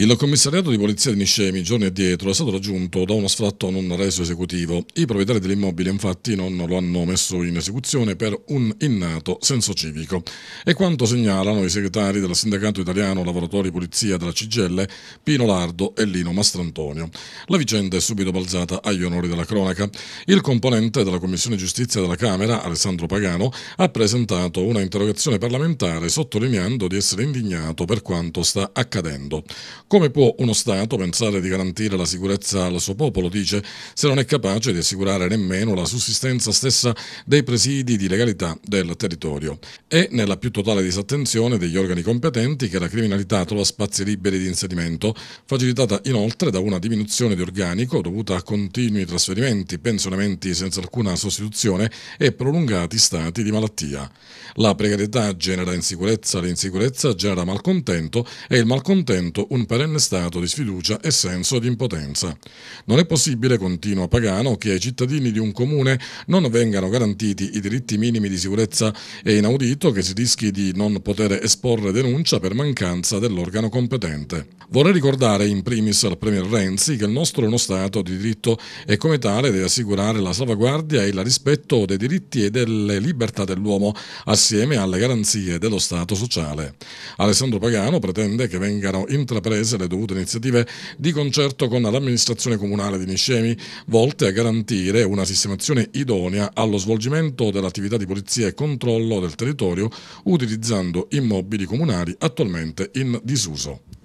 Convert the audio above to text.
Il commissariato di polizia di Niscemi, giorni addietro, è stato raggiunto da uno sfratto non reso esecutivo. I proprietari dell'immobile, infatti, non lo hanno messo in esecuzione per un innato senso civico. E quanto segnalano i segretari del Sindacato Italiano Lavoratori Polizia della Cigelle, Pino Lardo e Lino Mastrantonio. La vicenda è subito balzata agli onori della cronaca. Il componente della Commissione Giustizia della Camera, Alessandro Pagano, ha presentato una interrogazione parlamentare sottolineando di essere indignato per quanto sta accadendo. Come può uno Stato pensare di garantire la sicurezza al suo popolo, dice, se non è capace di assicurare nemmeno la sussistenza stessa dei presidi di legalità del territorio? È nella più totale disattenzione degli organi competenti che la criminalità trova spazi liberi di inserimento, facilitata inoltre da una diminuzione di organico dovuta a continui trasferimenti, pensionamenti senza alcuna sostituzione e prolungati stati di malattia. La precarietà genera insicurezza, l'insicurezza genera malcontento e il malcontento un paese perenne stato di sfiducia e senso di impotenza. Non è possibile, continua Pagano, che ai cittadini di un comune non vengano garantiti i diritti minimi di sicurezza e inaudito che si rischi di non poter esporre denuncia per mancanza dell'organo competente. Vorrei ricordare in primis al Premier Renzi che il nostro è uno Stato di diritto e come tale deve assicurare la salvaguardia e il rispetto dei diritti e delle libertà dell'uomo assieme alle garanzie dello Stato sociale. Alessandro Pagano pretende che vengano intraprese paese le dovute iniziative di concerto con l'amministrazione comunale di Niscemi, volte a garantire una sistemazione idonea allo svolgimento dell'attività di polizia e controllo del territorio utilizzando immobili comunali attualmente in disuso.